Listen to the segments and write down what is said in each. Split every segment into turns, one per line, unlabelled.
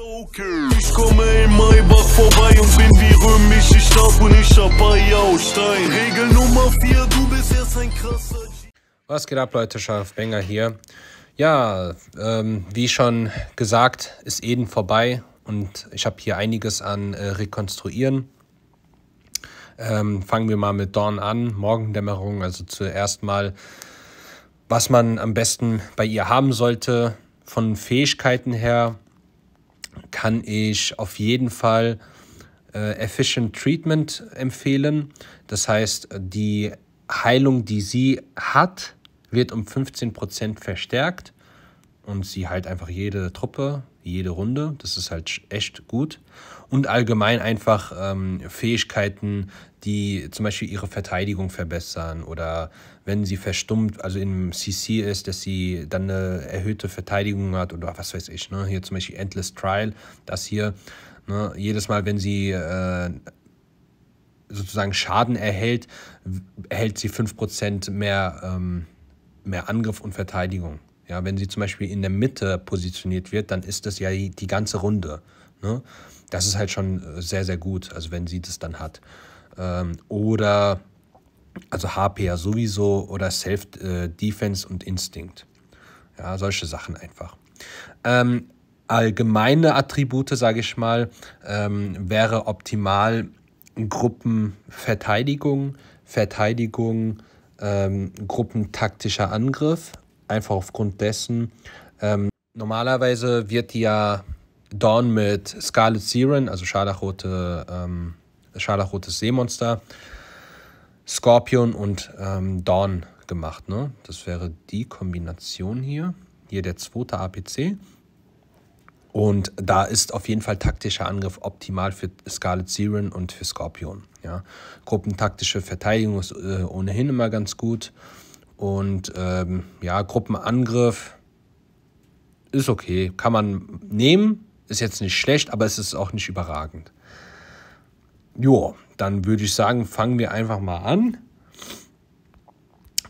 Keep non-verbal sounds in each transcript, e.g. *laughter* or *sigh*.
Okay. Ich komme in Maybach vorbei und bin wie römisch, ich darf und ich hab Stein. Regel Nummer 4, du bist jetzt ein krasser G Was geht ab, Leute? Scharf Benger hier. Ja, ähm, wie schon gesagt, ist Eden vorbei und ich habe hier einiges an äh, Rekonstruieren. Ähm, fangen wir mal mit Dawn an, Morgendämmerung, also zuerst mal, was man am besten bei ihr haben sollte, von Fähigkeiten her kann ich auf jeden Fall äh, Efficient Treatment empfehlen. Das heißt, die Heilung, die sie hat, wird um 15% verstärkt und sie heilt einfach jede Truppe jede Runde. Das ist halt echt gut. Und allgemein einfach ähm, Fähigkeiten, die zum Beispiel ihre Verteidigung verbessern oder wenn sie verstummt, also im CC ist, dass sie dann eine erhöhte Verteidigung hat oder was weiß ich. Ne? Hier zum Beispiel Endless Trial, das hier. Ne? Jedes Mal, wenn sie äh, sozusagen Schaden erhält, erhält sie 5% mehr, ähm, mehr Angriff und Verteidigung. Ja, wenn sie zum Beispiel in der Mitte positioniert wird, dann ist das ja die ganze Runde. Ne? Das ist halt schon äh, sehr, sehr gut, also wenn sie das dann hat. Ähm, oder also HP ja sowieso oder Self-Defense äh, und Instinct. Ja, solche Sachen einfach. Ähm, allgemeine Attribute, sage ich mal, ähm, wäre optimal Gruppenverteidigung, Verteidigung, ähm, gruppentaktischer Angriff einfach aufgrund dessen. Ähm, normalerweise wird ja Dawn mit Scarlet Siren, also scharlachrote, ähm, scharlachrotes Seemonster, Scorpion und ähm, Dawn gemacht. Ne? Das wäre die Kombination hier. Hier der zweite APC. Und da ist auf jeden Fall taktischer Angriff optimal für Scarlet Siren und für Scorpion. Ja? Gruppentaktische Verteidigung ist äh, ohnehin immer ganz gut. Und ähm, ja, Gruppenangriff ist okay, kann man nehmen, ist jetzt nicht schlecht, aber es ist auch nicht überragend. Jo, dann würde ich sagen, fangen wir einfach mal an.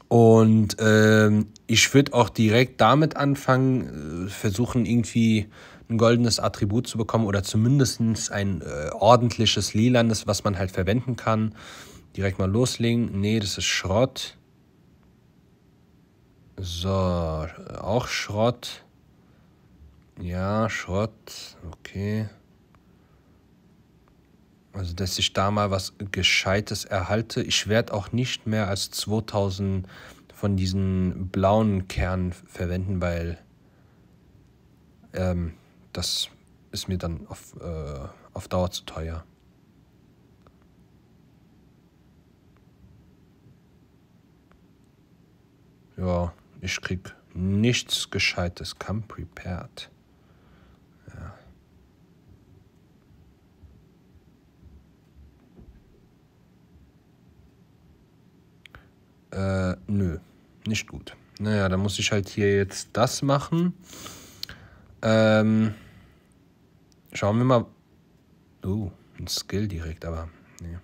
Und ähm, ich würde auch direkt damit anfangen, äh, versuchen irgendwie ein goldenes Attribut zu bekommen oder zumindest ein äh, ordentliches lilanes, was man halt verwenden kann. Direkt mal loslegen. Nee, das ist Schrott. So, auch Schrott. Ja, Schrott, okay. Also, dass ich da mal was Gescheites erhalte. Ich werde auch nicht mehr als 2000 von diesen blauen Kernen verwenden, weil ähm, das ist mir dann auf, äh, auf Dauer zu teuer. Ja. Ich krieg nichts Gescheites. Come prepared. Ja. Äh, nö, nicht gut. Naja, dann muss ich halt hier jetzt das machen. Ähm, schauen wir mal. Oh, ein Skill direkt, aber nee.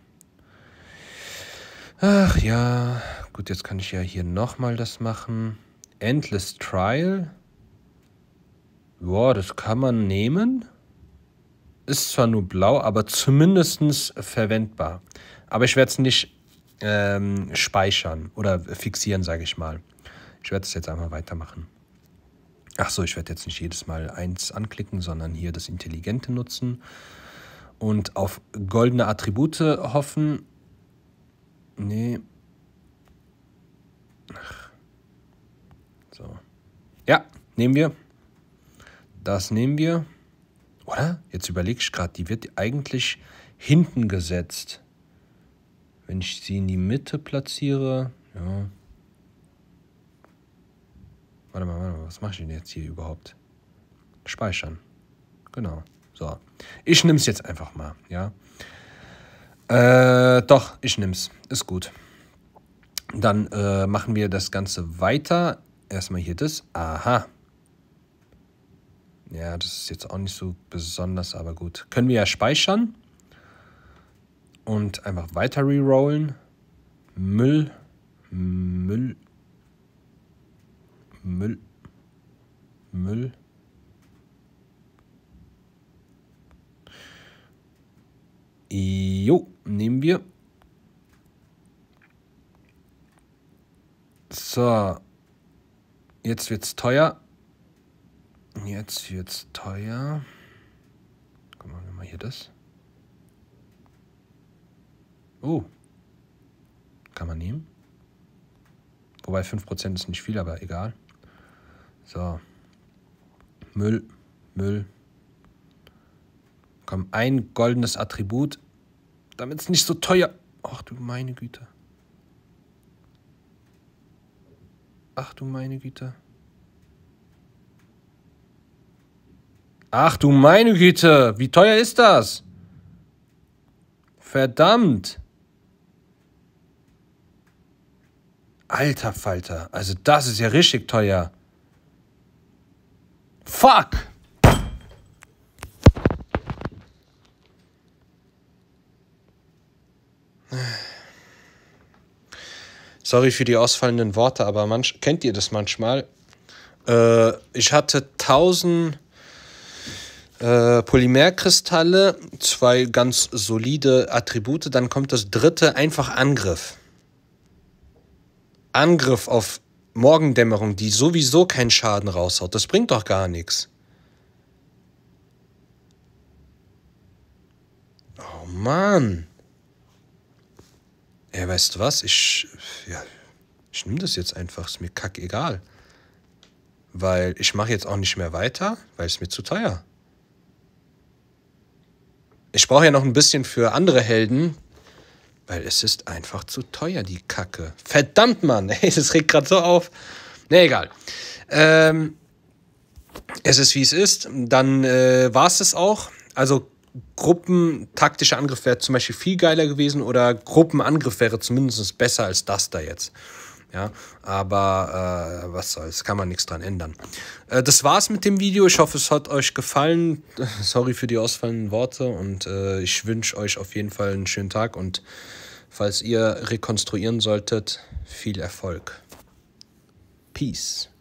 Ach ja, gut, jetzt kann ich ja hier nochmal das machen. Endless Trial. Boah, das kann man nehmen. Ist zwar nur blau, aber zumindest verwendbar. Aber ich werde es nicht ähm, speichern oder fixieren, sage ich mal. Ich werde es jetzt einmal weitermachen. Ach so, ich werde jetzt nicht jedes Mal eins anklicken, sondern hier das Intelligente nutzen und auf goldene Attribute hoffen. Nee, Ja, nehmen wir. Das nehmen wir. Oder? Jetzt überlege ich gerade, die wird eigentlich hinten gesetzt. Wenn ich sie in die Mitte platziere, ja. Warte mal, warte mal, was mache ich denn jetzt hier überhaupt? Speichern. Genau. So. Ich nehme es jetzt einfach mal, ja. Äh, doch, ich nehme es. Ist gut. Dann äh, machen wir das Ganze weiter erstmal hier das. Aha. Ja, das ist jetzt auch nicht so besonders, aber gut. Können wir ja speichern. Und einfach weiter rerollen. Müll. Müll. Müll. Müll. Jo, nehmen wir. So, Jetzt wird's teuer. Jetzt wird's teuer. Guck mal, wir mal hier das. Oh. Kann man nehmen. Wobei 5% ist nicht viel, aber egal. So. Müll, Müll. Komm, ein goldenes Attribut, damit es nicht so teuer. Ach du meine Güte. Ach du meine Güte. Ach du meine Güte, wie teuer ist das? Verdammt. Alter Falter, also das ist ja richtig teuer. Fuck! Äh. Sorry für die ausfallenden Worte, aber manch, kennt ihr das manchmal? Äh, ich hatte 1000 äh, Polymerkristalle, zwei ganz solide Attribute, dann kommt das dritte, einfach Angriff. Angriff auf Morgendämmerung, die sowieso keinen Schaden raushaut. Das bringt doch gar nichts. Oh Mann. Ey, weißt du was? Ich, ja, ich nehme das jetzt einfach, ist mir egal. Weil ich mache jetzt auch nicht mehr weiter, weil es mir zu teuer. Ich brauche ja noch ein bisschen für andere Helden, weil es ist einfach zu teuer, die Kacke. Verdammt, Mann! *laughs* Ey, das regt gerade so auf. Nee, egal. Ähm, es ist, wie es ist. Dann äh, war es es auch. Also gruppentaktischer Angriff wäre zum Beispiel viel geiler gewesen oder Gruppenangriff wäre zumindest besser als das da jetzt. Ja, aber äh, was soll's, kann man nichts dran ändern. Äh, das war's mit dem Video. Ich hoffe, es hat euch gefallen. *laughs* Sorry für die ausfallenden Worte und äh, ich wünsche euch auf jeden Fall einen schönen Tag und falls ihr rekonstruieren solltet, viel Erfolg. Peace.